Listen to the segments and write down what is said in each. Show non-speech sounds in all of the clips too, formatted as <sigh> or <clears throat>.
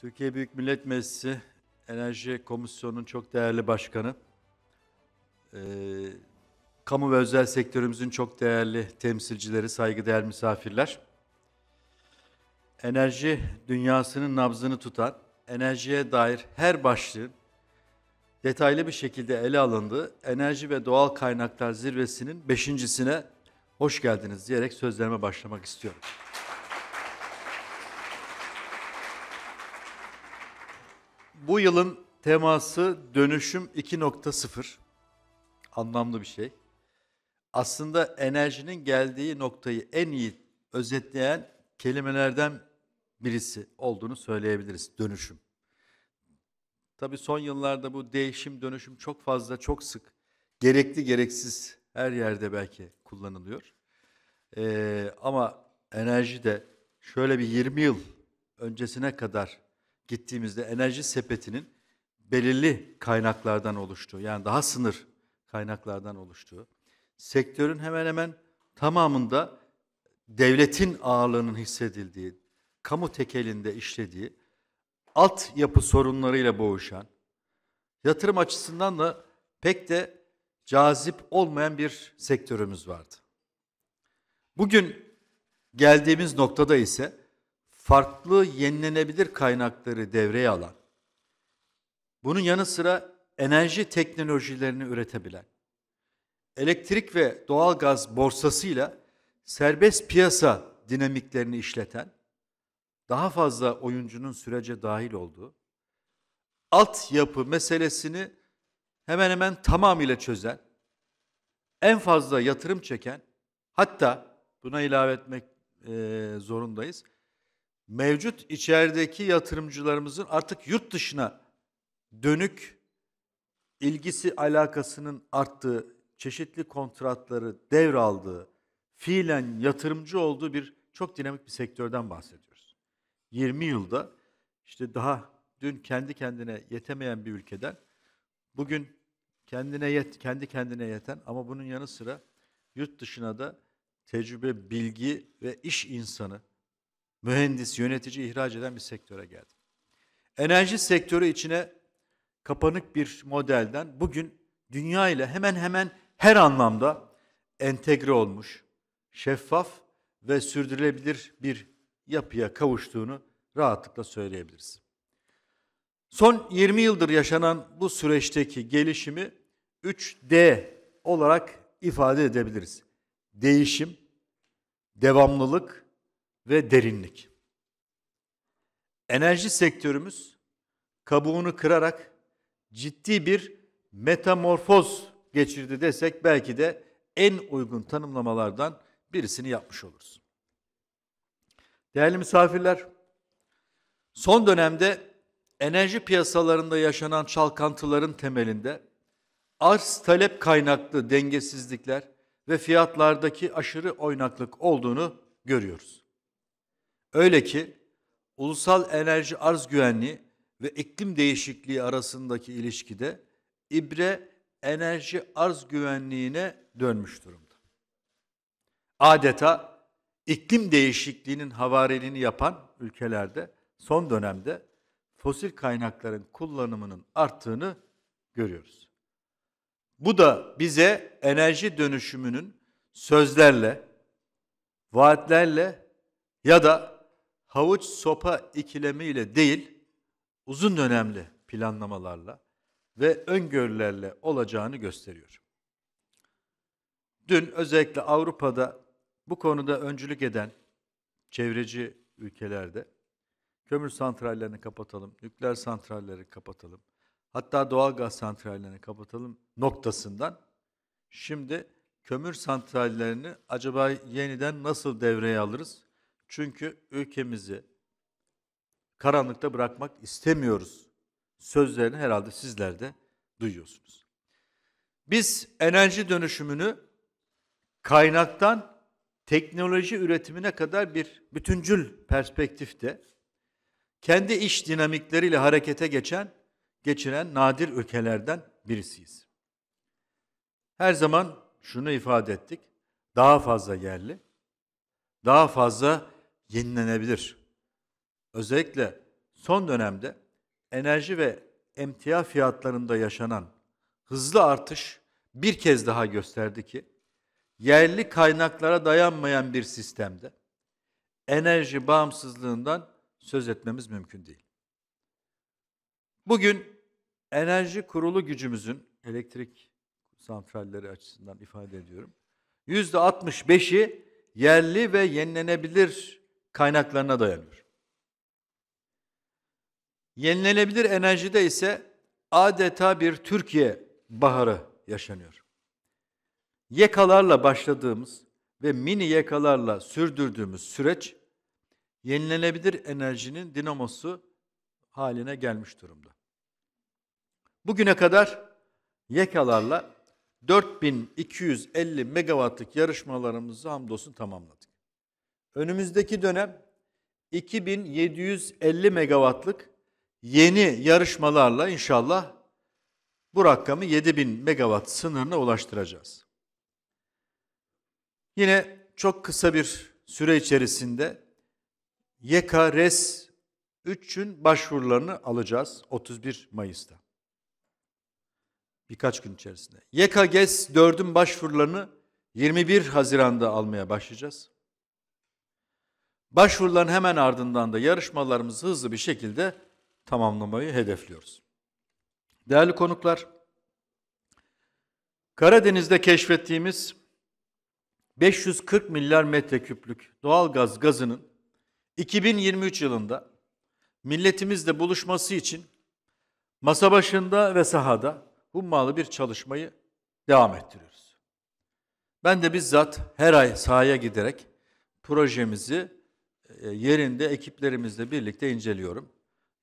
Türkiye Büyük Millet Meclisi Enerji Komisyonu'nun çok değerli başkanı, e, kamu ve özel sektörümüzün çok değerli temsilcileri, saygıdeğer misafirler, enerji dünyasının nabzını tutan, enerjiye dair her başlığın detaylı bir şekilde ele alındığı Enerji ve Doğal Kaynaklar Zirvesi'nin beşincisine hoş geldiniz diyerek sözlerime başlamak istiyorum. bu yılın teması dönüşüm 2.0. Anlamlı bir şey. Aslında enerjinin geldiği noktayı en iyi özetleyen kelimelerden birisi olduğunu söyleyebiliriz. Dönüşüm. Tabii son yıllarda bu değişim, dönüşüm çok fazla, çok sık, gerekli gereksiz her yerde belki kullanılıyor. Ee, ama enerji de şöyle bir 20 yıl öncesine kadar gittiğimizde enerji sepetinin belirli kaynaklardan oluştuğu, yani daha sınır kaynaklardan oluştuğu, sektörün hemen hemen tamamında devletin ağırlığının hissedildiği, kamu tekelinde işlediği, alt altyapı sorunlarıyla boğuşan, yatırım açısından da pek de cazip olmayan bir sektörümüz vardı. Bugün geldiğimiz noktada ise farklı yenilenebilir kaynakları devreye alan, bunun yanı sıra enerji teknolojilerini üretebilen, elektrik ve doğalgaz borsasıyla serbest piyasa dinamiklerini işleten, daha fazla oyuncunun sürece dahil olduğu, altyapı meselesini hemen hemen tamamıyla çözen, en fazla yatırım çeken, hatta buna ilave etmek e, zorundayız, mevcut içerideki yatırımcılarımızın artık yurt dışına dönük ilgisi alakasının arttığı, çeşitli kontratları devraldığı, fiilen yatırımcı olduğu bir çok dinamik bir sektörden bahsediyoruz. 20 yılda işte daha dün kendi kendine yetemeyen bir ülkeden bugün kendine yet kendi kendine yeten ama bunun yanı sıra yurt dışına da tecrübe, bilgi ve iş insanı mühendis, yönetici ihraç eden bir sektöre geldik. Enerji sektörü içine kapanık bir modelden bugün dünya ile hemen hemen her anlamda entegre olmuş, şeffaf ve sürdürülebilir bir yapıya kavuştuğunu rahatlıkla söyleyebiliriz. Son 20 yıldır yaşanan bu süreçteki gelişimi 3D olarak ifade edebiliriz. Değişim, devamlılık ve derinlik. Enerji sektörümüz kabuğunu kırarak ciddi bir metamorfoz geçirdi desek belki de en uygun tanımlamalardan birisini yapmış oluruz. Değerli misafirler, son dönemde enerji piyasalarında yaşanan çalkantıların temelinde arz talep kaynaklı dengesizlikler ve fiyatlardaki aşırı oynaklık olduğunu görüyoruz. Öyle ki ulusal enerji arz güvenliği ve iklim değişikliği arasındaki ilişkide ibre enerji arz güvenliğine dönmüş durumda. Adeta iklim değişikliğinin havariliğini yapan ülkelerde son dönemde fosil kaynakların kullanımının arttığını görüyoruz. Bu da bize enerji dönüşümünün sözlerle, vaatlerle ya da havuç sopa ikilemiyle değil, uzun dönemli planlamalarla ve öngörülerle olacağını gösteriyor. Dün özellikle Avrupa'da bu konuda öncülük eden çevreci ülkelerde kömür santrallerini kapatalım, nükleer santralleri kapatalım, hatta doğal gaz santrallerini kapatalım noktasından şimdi kömür santrallerini acaba yeniden nasıl devreye alırız? Çünkü ülkemizi karanlıkta bırakmak istemiyoruz sözlerini herhalde sizler de duyuyorsunuz. Biz enerji dönüşümünü kaynaktan teknoloji üretimine kadar bir bütüncül perspektifte kendi iş dinamikleriyle harekete geçen, geçiren nadir ülkelerden birisiyiz. Her zaman şunu ifade ettik. Daha fazla yerli, daha fazla yenilenebilir. Özellikle son dönemde enerji ve emtia fiyatlarında yaşanan hızlı artış bir kez daha gösterdi ki yerli kaynaklara dayanmayan bir sistemde enerji bağımsızlığından söz etmemiz mümkün değil. Bugün enerji kurulu gücümüzün elektrik santralleri açısından ifade ediyorum. %65'i yerli ve yenilenebilir kaynaklarına dayanıyor. Yenilenebilir enerjide ise adeta bir Türkiye baharı yaşanıyor. Yekalarla başladığımız ve mini yekalarla sürdürdüğümüz süreç yenilenebilir enerjinin dinamosu haline gelmiş durumda. Bugüne kadar yekalarla 4250 megawattlık yarışmalarımızı hamdolsun tamamladık önümüzdeki dönem 2750 megawattlık yeni yarışmalarla inşallah bu rakamı 7000 megawatt sınırına ulaştıracağız. Yine çok kısa bir süre içerisinde YKRES 3'ün başvurularını alacağız 31 Mayıs'ta. Birkaç gün içerisinde. YKGES 4'ün başvurularını 21 Haziran'da almaya başlayacağız. Başvuruların hemen ardından da yarışmalarımızı hızlı bir şekilde tamamlamayı hedefliyoruz. Değerli konuklar, Karadeniz'de keşfettiğimiz 540 milyar metreküplük doğal gaz gazının 2023 yılında milletimizle buluşması için masa başında ve sahada hummalı bir çalışmayı devam ettiriyoruz. Ben de bizzat her ay sahaya giderek projemizi e, yerinde ekiplerimizle birlikte inceliyorum.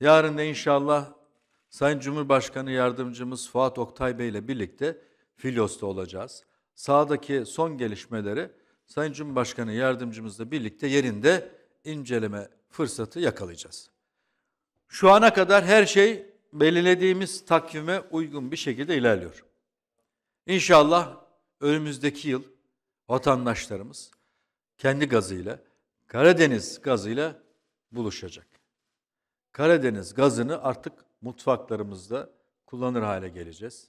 Yarın da inşallah Sayın Cumhurbaşkanı Yardımcımız Fuat Oktay Bey ile birlikte Filos'ta olacağız. Sağdaki son gelişmeleri Sayın Cumhurbaşkanı Yardımcımızla birlikte yerinde inceleme fırsatı yakalayacağız. Şu ana kadar her şey belirlediğimiz takvime uygun bir şekilde ilerliyor. İnşallah önümüzdeki yıl vatandaşlarımız kendi gazıyla Karadeniz gazıyla buluşacak. Karadeniz gazını artık mutfaklarımızda kullanır hale geleceğiz.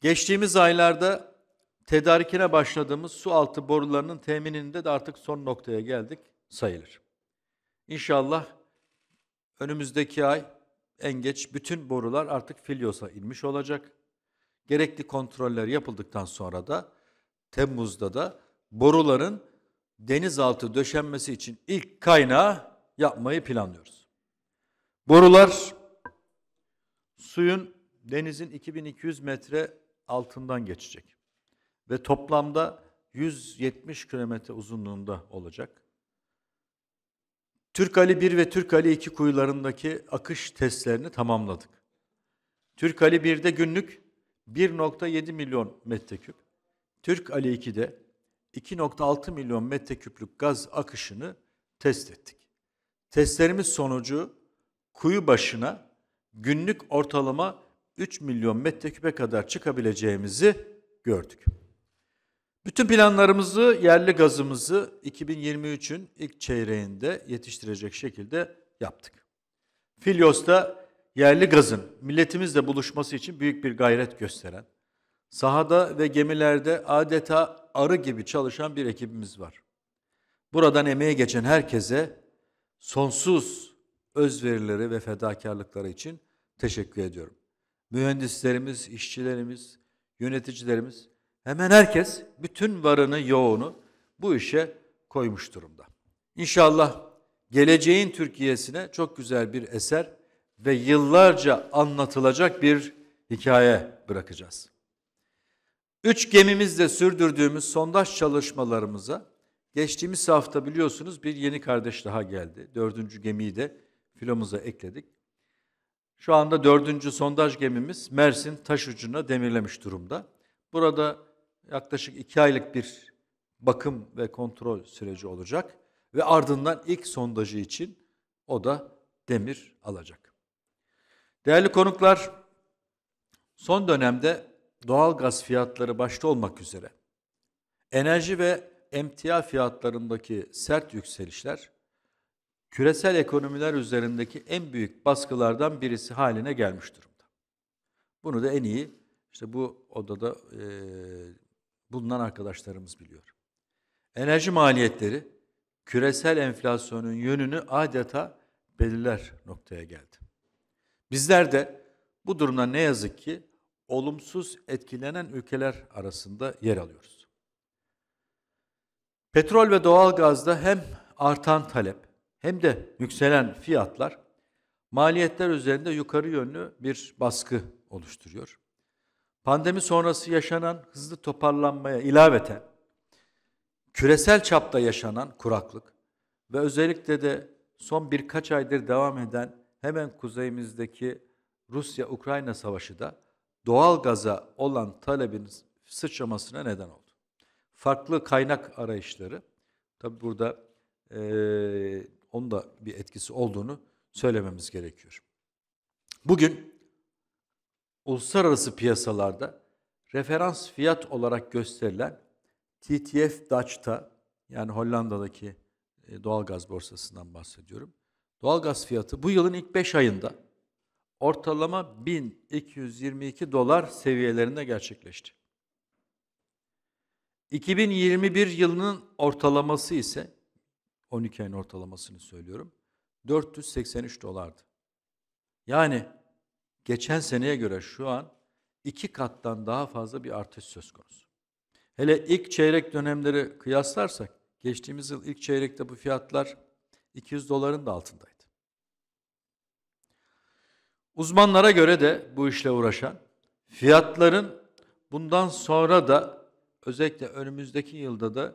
Geçtiğimiz aylarda tedarikine başladığımız su altı borularının temininde de artık son noktaya geldik sayılır. İnşallah önümüzdeki ay en geç bütün borular artık Filyos'a inmiş olacak. Gerekli kontroller yapıldıktan sonra da Temmuz'da da boruların denizaltı döşenmesi için ilk kaynağı yapmayı planlıyoruz. Borular suyun denizin 2200 metre altından geçecek ve toplamda 170 kilometre uzunluğunda olacak. Türk Ali 1 ve Türk Ali 2 kuyularındaki akış testlerini tamamladık. Türk Ali 1'de günlük 1.7 milyon metreküp, Türk Ali 2'de 2.6 milyon metreküplük gaz akışını test ettik. Testlerimiz sonucu kuyu başına günlük ortalama 3 milyon metreküpe kadar çıkabileceğimizi gördük. Bütün planlarımızı, yerli gazımızı 2023'ün ilk çeyreğinde yetiştirecek şekilde yaptık. Filyos'ta yerli gazın milletimizle buluşması için büyük bir gayret gösteren, Sahada ve gemilerde adeta arı gibi çalışan bir ekibimiz var. Buradan emeğe geçen herkese sonsuz özverileri ve fedakarlıkları için teşekkür ediyorum. Mühendislerimiz, işçilerimiz, yöneticilerimiz hemen herkes bütün varını yoğunu bu işe koymuş durumda. İnşallah geleceğin Türkiye'sine çok güzel bir eser ve yıllarca anlatılacak bir hikaye bırakacağız. Üç gemimizle sürdürdüğümüz sondaj çalışmalarımıza geçtiğimiz hafta biliyorsunuz bir yeni kardeş daha geldi. Dördüncü gemiyi de filomuza ekledik. Şu anda dördüncü sondaj gemimiz Mersin taş ucuna demirlemiş durumda. Burada yaklaşık iki aylık bir bakım ve kontrol süreci olacak ve ardından ilk sondajı için o da demir alacak. Değerli konuklar, son dönemde doğal gaz fiyatları başta olmak üzere enerji ve emtia fiyatlarındaki sert yükselişler küresel ekonomiler üzerindeki en büyük baskılardan birisi haline gelmiş durumda. Bunu da en iyi işte bu odada e, bulunan arkadaşlarımız biliyor. Enerji maliyetleri küresel enflasyonun yönünü adeta belirler noktaya geldi. Bizler de bu durumda ne yazık ki olumsuz etkilenen ülkeler arasında yer alıyoruz. Petrol ve doğalgazda hem artan talep hem de yükselen fiyatlar maliyetler üzerinde yukarı yönlü bir baskı oluşturuyor. Pandemi sonrası yaşanan hızlı toparlanmaya ilaveten küresel çapta yaşanan kuraklık ve özellikle de son birkaç aydır devam eden hemen kuzeyimizdeki Rusya-Ukrayna savaşı da Doğalgaz'a olan talebin sıçramasına neden oldu. Farklı kaynak arayışları, tabi burada e, onun da bir etkisi olduğunu söylememiz gerekiyor. Bugün uluslararası piyasalarda referans fiyat olarak gösterilen TTF Dutch'ta yani Hollanda'daki doğalgaz borsasından bahsediyorum. Doğalgaz fiyatı bu yılın ilk 5 ayında ortalama 1222 dolar seviyelerinde gerçekleşti. 2021 yılının ortalaması ise 12 ayın ortalamasını söylüyorum. 483 dolardı. Yani geçen seneye göre şu an iki kattan daha fazla bir artış söz konusu. Hele ilk çeyrek dönemleri kıyaslarsak geçtiğimiz yıl ilk çeyrekte bu fiyatlar 200 doların da altındaydı. Uzmanlara göre de bu işle uğraşan fiyatların bundan sonra da özellikle önümüzdeki yılda da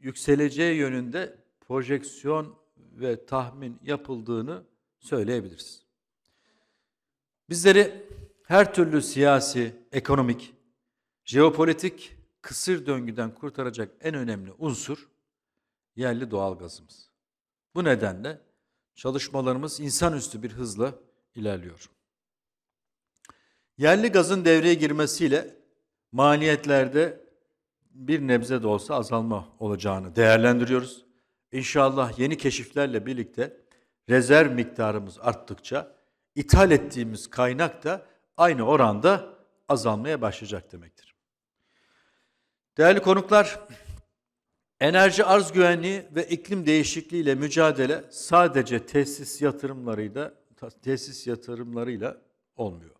yükseleceği yönünde projeksiyon ve tahmin yapıldığını söyleyebiliriz. Bizleri her türlü siyasi, ekonomik, jeopolitik kısır döngüden kurtaracak en önemli unsur yerli doğal gazımız. Bu nedenle çalışmalarımız insanüstü bir hızla ilerliyor. Yerli gazın devreye girmesiyle maliyetlerde bir nebze de olsa azalma olacağını değerlendiriyoruz. İnşallah yeni keşiflerle birlikte rezerv miktarımız arttıkça ithal ettiğimiz kaynak da aynı oranda azalmaya başlayacak demektir. Değerli konuklar, enerji arz güvenliği ve iklim değişikliği ile mücadele sadece tesis yatırımlarıyla tesis yatırımlarıyla olmuyor.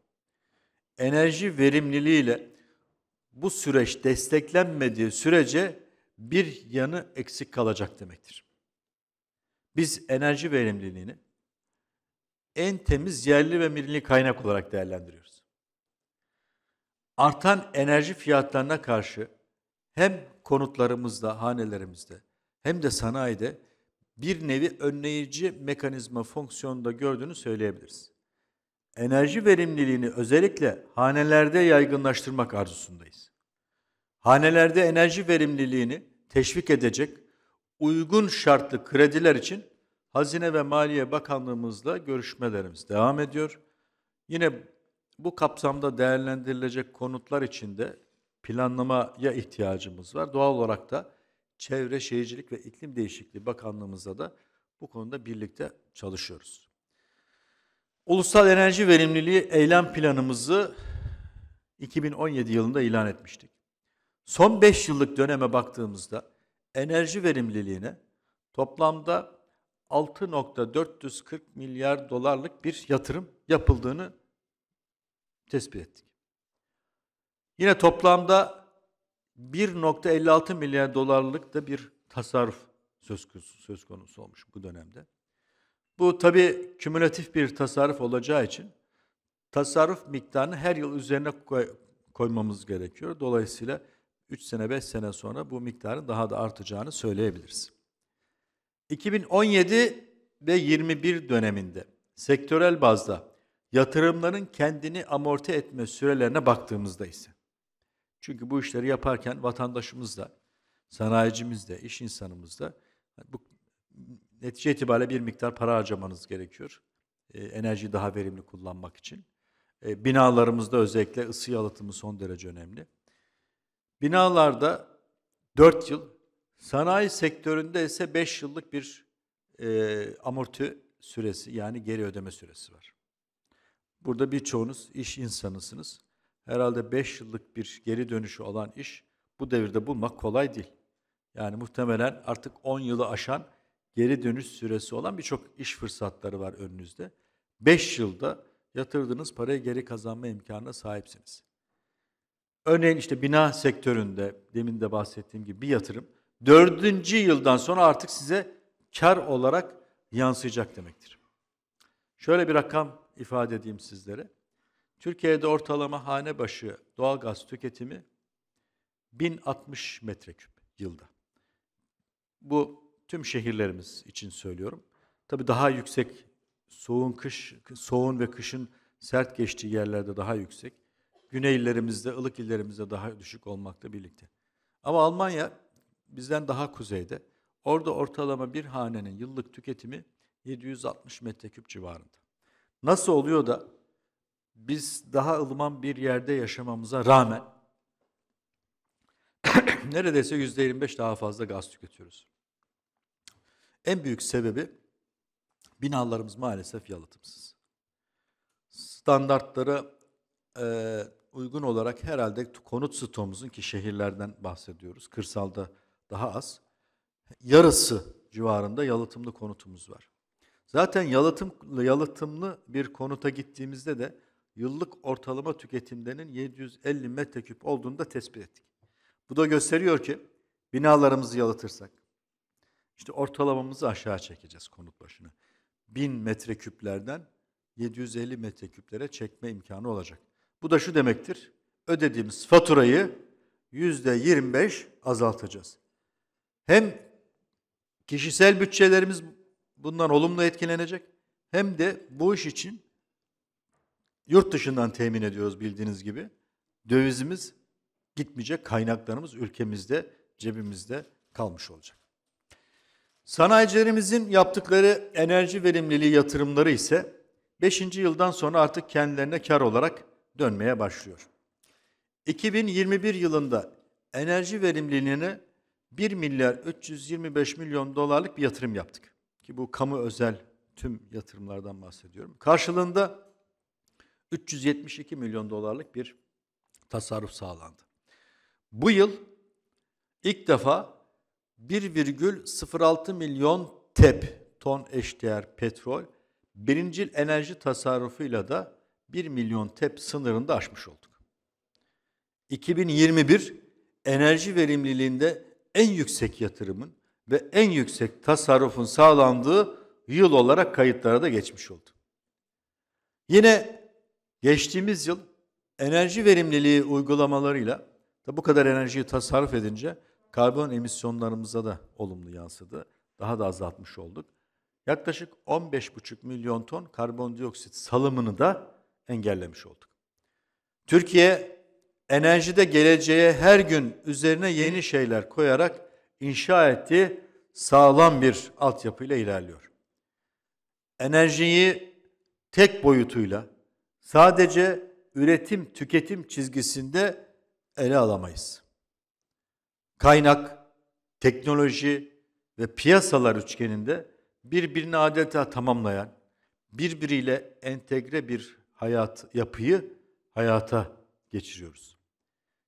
Enerji verimliliğiyle bu süreç desteklenmediği sürece bir yanı eksik kalacak demektir. Biz enerji verimliliğini en temiz yerli ve milli kaynak olarak değerlendiriyoruz. Artan enerji fiyatlarına karşı hem konutlarımızda, hanelerimizde hem de sanayide bir nevi önleyici mekanizma fonksiyonunda gördüğünü söyleyebiliriz. Enerji verimliliğini özellikle hanelerde yaygınlaştırmak arzusundayız. Hanelerde enerji verimliliğini teşvik edecek uygun şartlı krediler için Hazine ve Maliye Bakanlığımızla görüşmelerimiz devam ediyor. Yine bu kapsamda değerlendirilecek konutlar içinde planlamaya ihtiyacımız var. Doğal olarak da Çevre Şehircilik ve İklim Değişikliği Bakanlığımızla da bu konuda birlikte çalışıyoruz. Ulusal enerji verimliliği eylem planımızı 2017 yılında ilan etmiştik. Son 5 yıllık döneme baktığımızda enerji verimliliğine toplamda 6.440 milyar dolarlık bir yatırım yapıldığını tespit ettik. Yine toplamda 1.56 milyar dolarlık da bir tasarruf söz konusu, söz konusu olmuş bu dönemde. Bu tabi kümülatif bir tasarruf olacağı için tasarruf miktarını her yıl üzerine koy, koymamız gerekiyor. Dolayısıyla 3 sene 5 sene sonra bu miktarın daha da artacağını söyleyebiliriz. 2017 ve 21 döneminde sektörel bazda yatırımların kendini amorti etme sürelerine baktığımızda ise çünkü bu işleri yaparken vatandaşımız da, sanayicimiz de, iş insanımız da bu netice itibariyle bir miktar para harcamanız gerekiyor. E, enerjiyi daha verimli kullanmak için. E, binalarımızda özellikle ısı yalıtımı son derece önemli. Binalarda 4 yıl, sanayi sektöründe ise 5 yıllık bir e, amorti süresi yani geri ödeme süresi var. Burada birçoğunuz iş insanısınız herhalde 5 yıllık bir geri dönüşü olan iş bu devirde bulmak kolay değil. Yani muhtemelen artık 10 yılı aşan geri dönüş süresi olan birçok iş fırsatları var önünüzde. 5 yılda yatırdığınız parayı geri kazanma imkanına sahipsiniz. Örneğin işte bina sektöründe demin de bahsettiğim gibi bir yatırım dördüncü yıldan sonra artık size kar olarak yansıyacak demektir. Şöyle bir rakam ifade edeyim sizlere. Türkiye'de ortalama hane başı doğalgaz tüketimi 1060 metreküp yılda. Bu tüm şehirlerimiz için söylüyorum. Tabii daha yüksek soğun kış soğun ve kışın sert geçtiği yerlerde daha yüksek. Güney illerimizde, ılık illerimizde daha düşük olmakla birlikte. Ama Almanya bizden daha kuzeyde. Orada ortalama bir hanenin yıllık tüketimi 760 metreküp civarında. Nasıl oluyor da biz daha ılıman bir yerde yaşamamıza rağmen <clears throat> neredeyse yüzde %25 daha fazla gaz tüketiyoruz. En büyük sebebi binalarımız maalesef yalıtımsız. Standartlara e, uygun olarak herhalde konut stoğumuzun ki şehirlerden bahsediyoruz, kırsalda daha az, yarısı civarında yalıtımlı konutumuz var. Zaten yalıtım, yalıtımlı bir konuta gittiğimizde de yıllık ortalama tüketimlerinin 750 metreküp olduğunu da tespit ettik. Bu da gösteriyor ki binalarımızı yalıtırsak işte ortalamamızı aşağı çekeceğiz konut başına. 1000 metreküplerden 750 metreküplere çekme imkanı olacak. Bu da şu demektir. Ödediğimiz faturayı %25 azaltacağız. Hem kişisel bütçelerimiz bundan olumlu etkilenecek hem de bu iş için yurt dışından temin ediyoruz bildiğiniz gibi. Dövizimiz gitmeyecek, kaynaklarımız ülkemizde, cebimizde kalmış olacak. Sanayicilerimizin yaptıkları enerji verimliliği yatırımları ise 5. yıldan sonra artık kendilerine kar olarak dönmeye başlıyor. 2021 yılında enerji verimliliğine 1 milyar 325 milyon dolarlık bir yatırım yaptık. Ki bu kamu özel tüm yatırımlardan bahsediyorum. Karşılığında 372 milyon dolarlık bir tasarruf sağlandı. Bu yıl ilk defa 1,06 milyon TEP ton eşdeğer petrol birincil enerji tasarrufuyla da 1 milyon TEP sınırını da aşmış olduk. 2021 enerji verimliliğinde en yüksek yatırımın ve en yüksek tasarrufun sağlandığı yıl olarak kayıtlara da geçmiş oldu. Yine Geçtiğimiz yıl enerji verimliliği uygulamalarıyla da bu kadar enerjiyi tasarruf edince karbon emisyonlarımıza da olumlu yansıdı. Daha da azaltmış olduk. Yaklaşık 15,5 milyon ton karbondioksit salımını da engellemiş olduk. Türkiye enerjide geleceğe her gün üzerine yeni şeyler koyarak inşa ettiği sağlam bir altyapıyla ilerliyor. Enerjiyi tek boyutuyla sadece üretim tüketim çizgisinde ele alamayız. Kaynak, teknoloji ve piyasalar üçgeninde birbirini adeta tamamlayan, birbiriyle entegre bir hayat yapıyı hayata geçiriyoruz.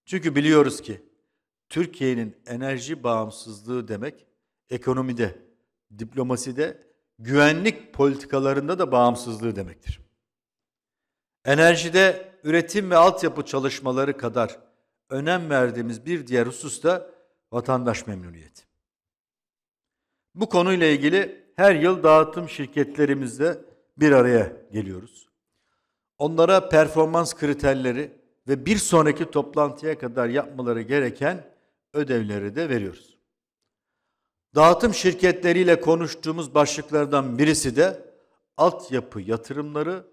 Çünkü biliyoruz ki Türkiye'nin enerji bağımsızlığı demek ekonomide, diplomaside, güvenlik politikalarında da bağımsızlığı demektir. Enerjide üretim ve altyapı çalışmaları kadar önem verdiğimiz bir diğer husus da vatandaş memnuniyeti. Bu konuyla ilgili her yıl dağıtım şirketlerimizle bir araya geliyoruz. Onlara performans kriterleri ve bir sonraki toplantıya kadar yapmaları gereken ödevleri de veriyoruz. Dağıtım şirketleriyle konuştuğumuz başlıklardan birisi de altyapı yatırımları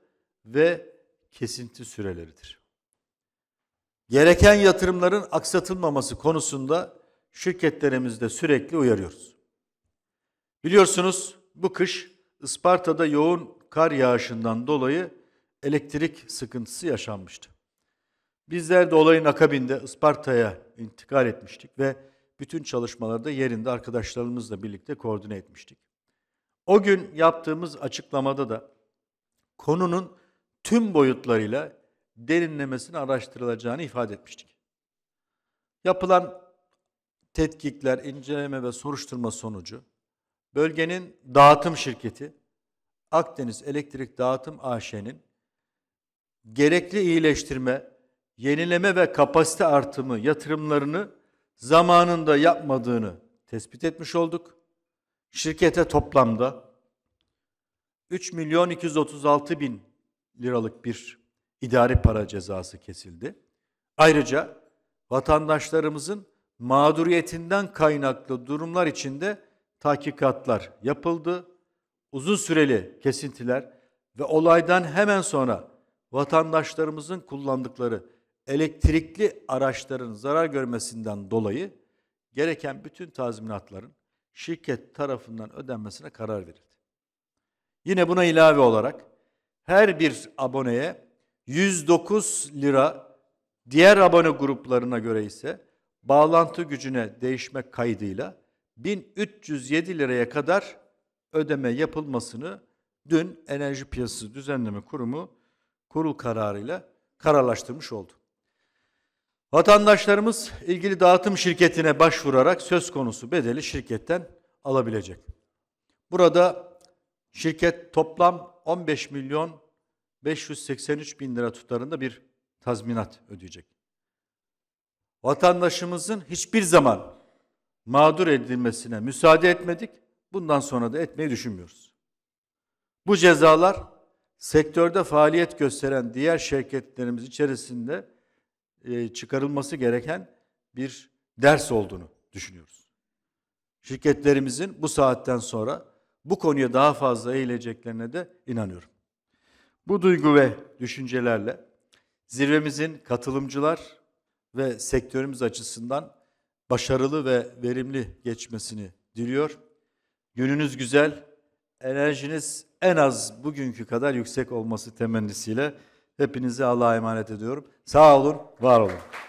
ve kesinti süreleridir. Gereken yatırımların aksatılmaması konusunda şirketlerimizde sürekli uyarıyoruz. Biliyorsunuz bu kış Isparta'da yoğun kar yağışından dolayı elektrik sıkıntısı yaşanmıştı. Bizler de olayın akabinde Isparta'ya intikal etmiştik ve bütün çalışmalarda yerinde arkadaşlarımızla birlikte koordine etmiştik. O gün yaptığımız açıklamada da konunun tüm boyutlarıyla derinlemesine araştırılacağını ifade etmiştik. Yapılan tetkikler, inceleme ve soruşturma sonucu bölgenin dağıtım şirketi Akdeniz Elektrik Dağıtım AŞ'nin gerekli iyileştirme, yenileme ve kapasite artımı yatırımlarını zamanında yapmadığını tespit etmiş olduk. Şirkete toplamda 3 milyon 236 bin liralık bir idari para cezası kesildi. Ayrıca vatandaşlarımızın mağduriyetinden kaynaklı durumlar içinde tahkikatlar yapıldı. Uzun süreli kesintiler ve olaydan hemen sonra vatandaşlarımızın kullandıkları elektrikli araçların zarar görmesinden dolayı gereken bütün tazminatların şirket tarafından ödenmesine karar verildi. Yine buna ilave olarak her bir aboneye 109 lira diğer abone gruplarına göre ise bağlantı gücüne değişme kaydıyla 1307 liraya kadar ödeme yapılmasını dün Enerji Piyasası Düzenleme Kurumu kurul kararıyla kararlaştırmış oldu. Vatandaşlarımız ilgili dağıtım şirketine başvurarak söz konusu bedeli şirketten alabilecek. Burada şirket toplam 15 milyon 583 bin lira tutarında bir tazminat ödeyecek. Vatandaşımızın hiçbir zaman mağdur edilmesine müsaade etmedik. Bundan sonra da etmeyi düşünmüyoruz. Bu cezalar sektörde faaliyet gösteren diğer şirketlerimiz içerisinde e, çıkarılması gereken bir ders olduğunu düşünüyoruz. Şirketlerimizin bu saatten sonra bu konuya daha fazla eğileceklerine de inanıyorum. Bu duygu ve düşüncelerle zirvemizin katılımcılar ve sektörümüz açısından başarılı ve verimli geçmesini diliyor. Gününüz güzel, enerjiniz en az bugünkü kadar yüksek olması temennisiyle hepinizi Allah'a emanet ediyorum. Sağ olun, var olun.